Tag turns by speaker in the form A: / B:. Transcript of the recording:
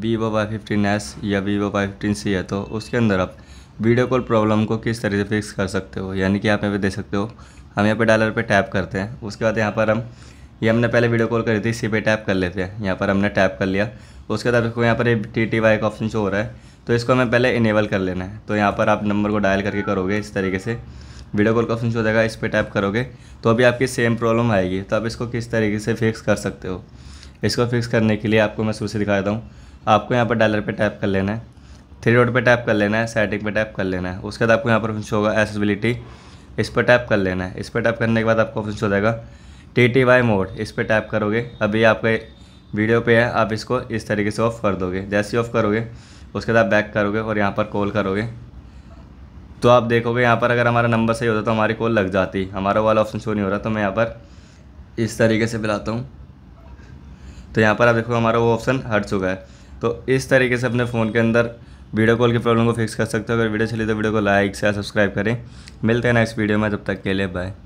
A: Vivo Y fifteen S या Vivo Y fifteen C है तो उसके अंदर आप वीडियो कॉल प्रॉब्लम को किस तरह से फिक्स कर सकते हो यानी कि आप यहाँ पे देख सकते हो हम यहाँ पे डॉलर पे टैप करते हैं उसके बाद यहाँ पर हम ये हमने पहले वीडियो कॉल करी थी इसी पे टैप कर लेते हैं यहाँ पर हमने टैप कर लिया उसके बाद आपको यहाँ पर टी टी वाई का ऑप्शन शो हो रहा है तो इसको हमें पहले इनेबल कर लेना है तो यहाँ पर आप नंबर को डायल करके करोगे इस तरीके से वीडियो कॉल का ऑप्शन शो हो जाएगा इस पर टैप करोगे तो अभी आपकी सेम प्रॉब्लम आएगी तो आप इसको किस तरीके से फिक्स कर सकते हो इसको फिक्स करने के लिए आपको मैं सूची दिखा देता हूँ आपको यहाँ पर डॉलर पे टैप कर लेना है थ्री रोड पे टैप कर लेना है सेटिंग पे टैप कर लेना है उसके बाद आपको यहाँ पर ऑप्शन होगा एसेसिबिलिटी इस पर टैप कर लेना है इस पर टैप करने के बाद आपको ऑप्शन हो जाएगा टी टी वाई मोड इस पर टैप करोगे अभी आपके वीडियो पे है आप इसको इस तरीके से ऑफ़ कर दोगे जैसे ही ऑफ़ करोगे उसके बाद बैक करोगे और यहाँ पर कॉल करोगे तो आप देखोगे यहाँ पर अगर हमारा नंबर सही होता तो हमारी कॉल लग जाती हमारा वाला ऑप्शन शो नहीं हो रहा तो मैं यहाँ पर इस तरीके से बुलाता हूँ तो यहाँ पर आप देखोगे हमारा वो ऑप्शन हट चुका है तो इस तरीके से अपने फ़ोन के अंदर वीडियो कॉल की प्रॉब्लम को फिक्स कर सकते हो अगर वीडियो चली तो वीडियो को लाइक शेयर सब्सक्राइब करें मिलते हैं नेक्स्ट वीडियो में तब तक के लिए बाय